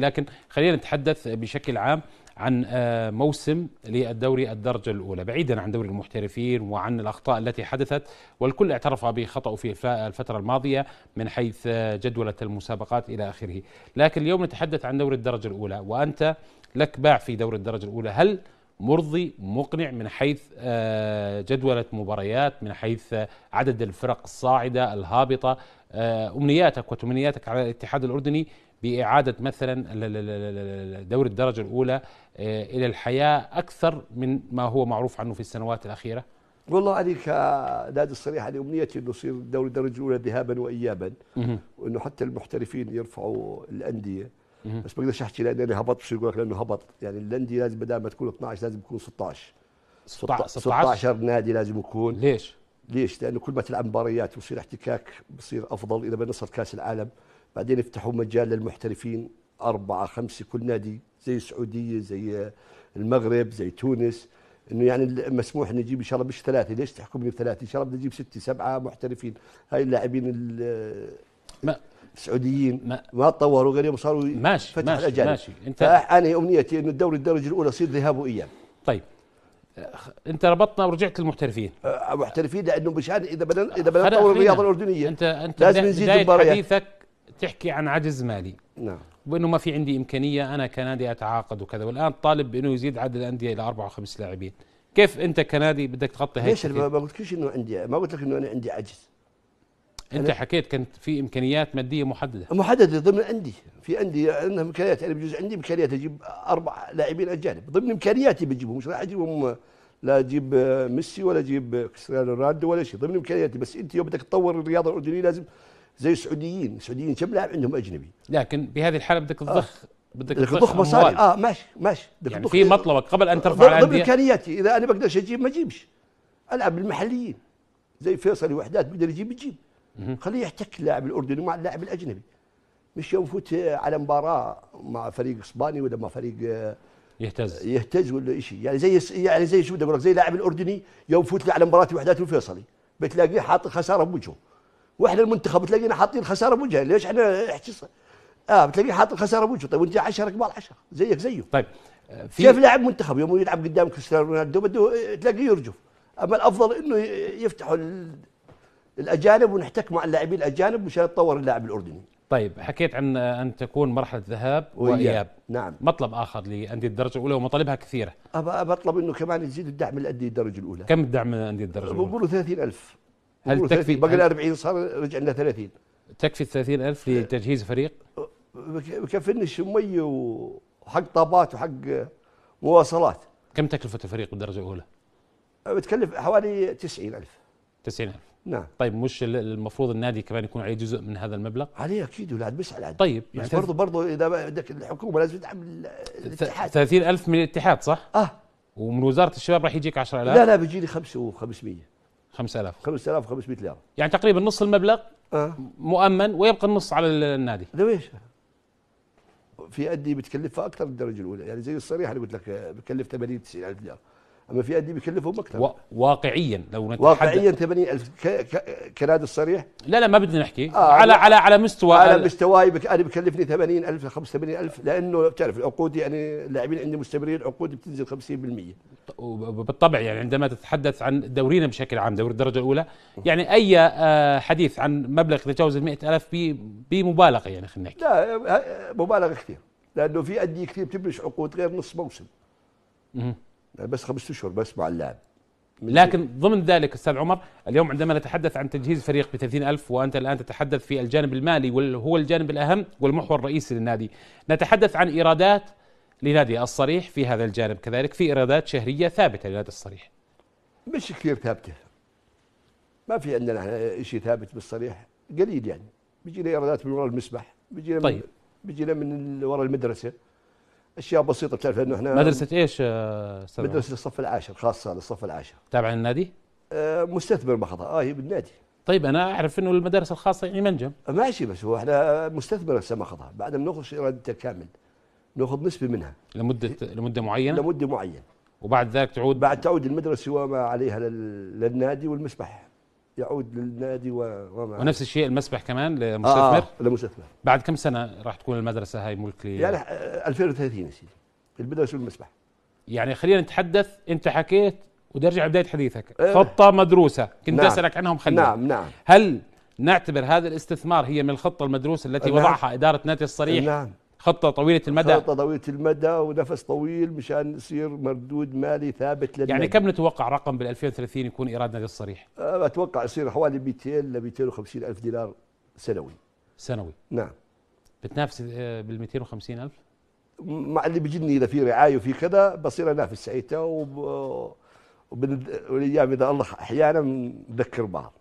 لكن خلينا نتحدث بشكل عام عن آه، موسم للدوري الدرجة الأولى بعيدا عن دوري المحترفين وعن الأخطاء التي حدثت والكل اعترف بخطأه في الفترة الماضية من حيث آه، جدولة المسابقات إلى آخره لكن اليوم نتحدث عن دوري الدرجة الأولى وأنت لك باع في دوري الدرجة الأولى هل مرضي مقنع من حيث آه، جدولة مباريات من حيث عدد الفرق الصاعدة الهابطة أمنياتك وتمنياتك على الاتحاد الأردني باعاده مثلا دوري الدرجه الاولى آه، الى الحياه اكثر من ما هو معروف عنه في السنوات الاخيره؟ والله علي كنادي الصريح انا امنيتي انه يصير دوري الدرجه الاولى ذهابا وايابا وانه حتى المحترفين يرفعوا الانديه بس بقدرش احكي لان انا هبط بصير يقول لك لانه هبط يعني الانديه لازم بدل ما تكون 12 لازم يكون 16 16 16 نادي لازم يكون ليش؟ ليش؟ لانه كل ما تلعب مباريات ويصير احتكاك بصير افضل اذا بنصل كاس العالم بعدين يفتحوا مجال للمحترفين أربعة خمسة كل نادي زي السعودية زي المغرب زي تونس انه يعني مسموح نجيب ان شاء الله مش ثلاثه ليش تحكمني بثلاثه ان شاء الله بدنا نجيب سته سبعه محترفين هاي اللاعبين السعوديين ما, ما تطوروا غير يوم صاروا ماشي فتح ماشي الأجانب. ماشي انت انا امنيتي انه الدوري الدرجه الاولى يصير ذهاب واياب طيب انت ربطنا ورجعت للمحترفين أه، محترفين لانه مشان اذا بدنا اذا بدنا نطور الرياضه الاردنيه انت انت لازم نزيد مباريات حديثك تحكي عن عجز مالي نعم وانه ما في عندي امكانيه انا كنادي اتعاقد وكذا والان طالب بانه يزيد عدد الانديه الى اربع وخمس لاعبين كيف انت كنادي بدك تغطي هيك ليش ما قلتلكش انه عندي ما قلت لك انه انا عندي عجز انت حكيت كانت في امكانيات ماديه محدده محدده ضمن عندي في عندي عندنا امكانيات انا يعني بجوز عندي امكانيات اجيب اربع لاعبين اجانب ضمن امكانياتي بجيبهم مش راح اجيبهم لا اجيب ميسي ولا اجيب كريستيانو رونالدو ولا شيء ضمن امكانياتي بس انت يوم بدك تطور الرياضه الاردنيه لازم زي السعوديين السعوديين كم لاعب عندهم اجنبي لكن بهذه الحاله بدك تضخ آه. بدك تضخ مصاري اه ماشي ماشي بدك يعني في إيه؟ مطلبك قبل ان ترفع الانديه ضمن امكانياتي اذا انا بقدرش اجيب ما اجيبش العب بالمحليين زي فيصل وحدات بيقدر يجيب يجيب خليه يحتك اللاعب الاردني مع اللاعب الاجنبي مش يوم فوت على مباراه مع فريق اسباني ولا مع فريق آه، يهتز يهتز ولا شيء يعني زي يعني زي شو بدي اقول لك زي لاعب الاردني يوم فوت على مباراه وحدات الفيصلي بتلاقيه حاط خساره بوجهه واحنا المنتخب تلاقينا حاطين خساره بوجهه ليش احنا احتص... اه بتلاقيه حاطط خساره بوجهه طيب وانت 10 كبار 10 زيك زيه طيب آه، في كيف لاعب منتخب يوم يلعب قدام كريستيانو رونالدو بده آه، تلاقيه يرجف اما الافضل انه يفتحوا الاجانب ونحتك مع اللاعبين الاجانب مشان يتطور اللاعب الاردني طيب حكيت عن ان تكون مرحله ذهاب واياب نعم مطلب اخر لانديه الدرجه الاولى ومطالبها كثيره بطلب انه كمان يزيد الدعم لانديه الدرجه الاولى كم الدعم لانديه الدرجه الاولى؟ بقولوا 30000 هل تكفي باقي ال 40 صار رجعنا 30 تكفي 30000 لتجهيز فريق؟ بكفلني الشمي وحق طابات وحق مواصلات كم تكلفة الفريق بالدرجة الأولى؟ بتكلف حوالي 90000 90000 نعم طيب مش المفروض النادي كمان يكون عليه جزء من هذا المبلغ؟ عليه اكيد ولا بس على طيب يعني برضه يعني برضه اذا بدك الحكومه لازم تدعم الاتحاد 30000 من الاتحاد صح؟ اه ومن وزاره الشباب راح يجيك 10000 لا لا 5 و 5500 5000 5500 ليره يعني تقريبا نص المبلغ آه. مؤمن ويبقى النص على النادي ليش في ادي بتكلفها اكثر من الدرجه الاولى يعني زي الصريح اللي قلت لك بتكلف 80 90000 ليره اما في ادي بيكلفهم اكثر و... واقعيا لو نتحدث واقعيا 80000 ك... ك... كنادي الصريح لا لا ما بدنا نحكي آه على على على مستوى على ال... مستواي بك... انا بكلفني 80000 85000 لانه بتعرف العقود يعني اللاعبين عندي مستمرين العقود بتنزل 50% بالطبع يعني عندما تتحدث عن دورينا بشكل عام دوري الدرجه الاولى يعني اي آه، حديث عن مبلغ يتجاوز ال 100000 بمبالغه يعني خلينا نحكي لا مبالغه كثير لانه في انديه كثير بتبلش عقود غير نص موسم بس خمسة اشهر بس مع اللاعب لكن ضمن ذلك استاذ عمر اليوم عندما نتحدث عن تجهيز فريق ب 30000 وانت الان تتحدث في الجانب المالي وهو الجانب الاهم والمحور الرئيسي للنادي نتحدث عن ايرادات لنادي الصريح في هذا الجانب كذلك في ايرادات شهريه ثابته لنادي الصريح مش كثير ثابته ما في عندنا شيء ثابت بالصريح قليل يعني بيجي لنا ايرادات من وراء المسبح بيجي لنا طيب. بيجي من وراء المدرسه اشياء بسيطه بتعرف انه احنا مدرسه ايش استاذ آه، مدرسه الصف العاشر خاصه للصف العاشر تابعه للنادي؟ آه، مستثمر مخطا اه هي بالنادي طيب انا اعرف انه المدارس الخاصه يعني منجم آه، ماشي بس هو احنا مستثمر هسه ماخذها بعد ما ناخذ ارادتها كامل ناخذ نسبه منها لمده لمده معينه؟ لمده معينه وبعد ذلك تعود بعد تعود المدرسه وما عليها للنادي والمسبح يعود للنادي وما ونفس الشيء المسبح كمان لمستثمر آه لمستثمر آه، بعد كم سنه راح تكون المدرسه هاي ملك يعني 2030 آه، يا سيدي البدايه شو المسبح يعني خلينا نتحدث انت حكيت ودي ارجع بدايه حديثك إيه؟ خطه مدروسه كنت نعم. اسالك عنهم خلينا نعم نعم هل نعتبر هذا الاستثمار هي من الخطه المدروسه التي نعم. وضعها اداره نادي الصريح نعم. خطه طويله المدى خطه طويله المدى ونفس طويل مشان يصير مردود مالي ثابت للمدى يعني كم نتوقع رقم بال 2030 يكون ايرادنا للصريح؟ أه، اتوقع يصير حوالي 200 ل 250 الف دينار سنوي سنوي نعم بتنافس آه، بال 250 الف؟ مع اللي بيجيني اذا في رعايه وفي كذا بصير انافس ساعتها وب... وبالايام اذا الله احيانا بنذكر بعض